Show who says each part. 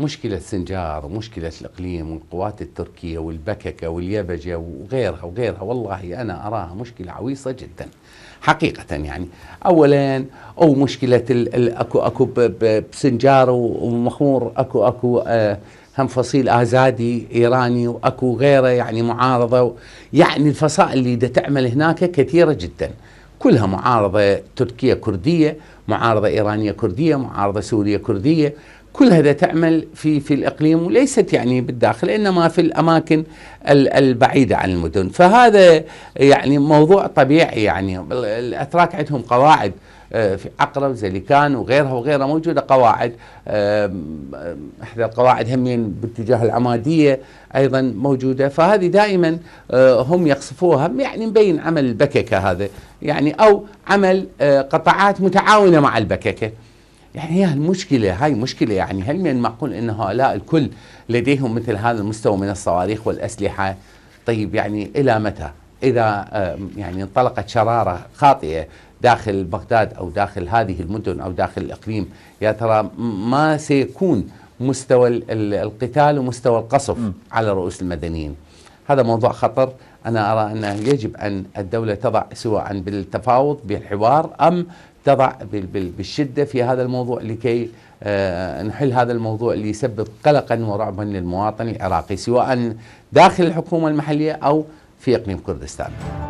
Speaker 1: مشكلة سنجار ومشكلة الإقليم والقوات التركية والبككة واليبجة وغيرها وغيرها والله أنا أراها مشكلة عويصة جدا حقيقة يعني أولا أو مشكلة أكو أكو بسنجار ومخمور أكو أكو آه، هم فصيل آزادي إيراني وأكو غيره يعني معارضة يعني الفصائل اللي دا تعمل هناك كثيرة جدا كلها معارضة تركية كردية معارضة إيرانية كردية معارضة سورية كردية كل هذا تعمل في في الاقليم وليست يعني بالداخل انما في الاماكن البعيده عن المدن، فهذا يعني موضوع طبيعي يعني الاتراك عندهم قواعد آه، في عقرب زليكان وغيرها وغيرها موجوده قواعد احدى القواعد همين باتجاه العماديه ايضا موجوده فهذه دائما آه، هم يقصفوها يعني مبين عمل البككه هذا يعني او عمل آه، قطاعات متعاونه مع البككه يعني هي المشكلة هاي مشكلة يعني هل من المعقول أن هؤلاء الكل لديهم مثل هذا المستوى من الصواريخ والأسلحة طيب يعني إلى متى إذا يعني انطلقت شرارة خاطئة داخل بغداد أو داخل هذه المدن أو داخل الإقليم يا ترى ما سيكون مستوى القتال ومستوى القصف م. على رؤوس المدنيين هذا موضوع خطر أنا أرى أنه يجب أن الدولة تضع سواء بالتفاوض بالحوار أم تضع بالشدة في هذا الموضوع لكي آه، نحل هذا الموضوع اللي يسبب قلقا ورعبا للمواطن العراقي سواء داخل الحكومة المحلية أو
Speaker 2: في إقليم كردستان